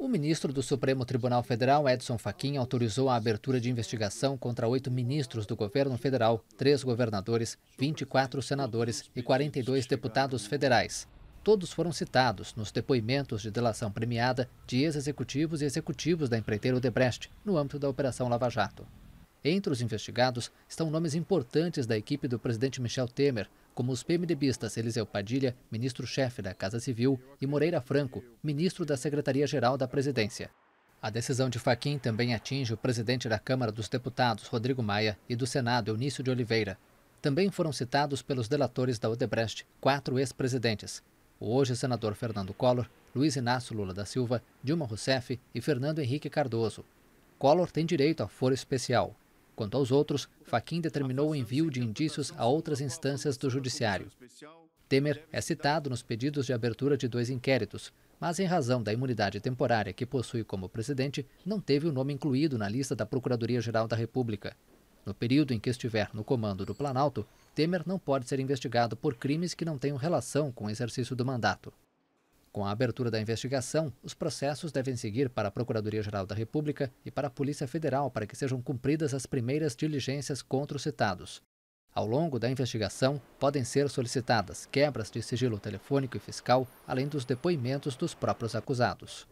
O ministro do Supremo Tribunal Federal, Edson Fachin, autorizou a abertura de investigação contra oito ministros do governo federal, três governadores, 24 senadores e 42 deputados federais. Todos foram citados nos depoimentos de delação premiada de ex-executivos e executivos da empreiteira Odebrecht, no âmbito da Operação Lava Jato. Entre os investigados estão nomes importantes da equipe do presidente Michel Temer, como os PMDBistas Eliseu Padilha, ministro-chefe da Casa Civil, e Moreira Franco, ministro da Secretaria-Geral da Presidência. A decisão de Faquim também atinge o presidente da Câmara dos Deputados, Rodrigo Maia, e do Senado, Eunício de Oliveira. Também foram citados pelos delatores da Odebrecht quatro ex-presidentes: o hoje senador Fernando Collor, Luiz Inácio Lula da Silva, Dilma Rousseff e Fernando Henrique Cardoso. Collor tem direito à foro especial. Quanto aos outros, Faquin determinou o envio de indícios a outras instâncias do Judiciário. Temer é citado nos pedidos de abertura de dois inquéritos, mas, em razão da imunidade temporária que possui como presidente, não teve o nome incluído na lista da Procuradoria-Geral da República. No período em que estiver no comando do Planalto, Temer não pode ser investigado por crimes que não tenham relação com o exercício do mandato. Com a abertura da investigação, os processos devem seguir para a Procuradoria-Geral da República e para a Polícia Federal para que sejam cumpridas as primeiras diligências contra os citados. Ao longo da investigação, podem ser solicitadas quebras de sigilo telefônico e fiscal, além dos depoimentos dos próprios acusados.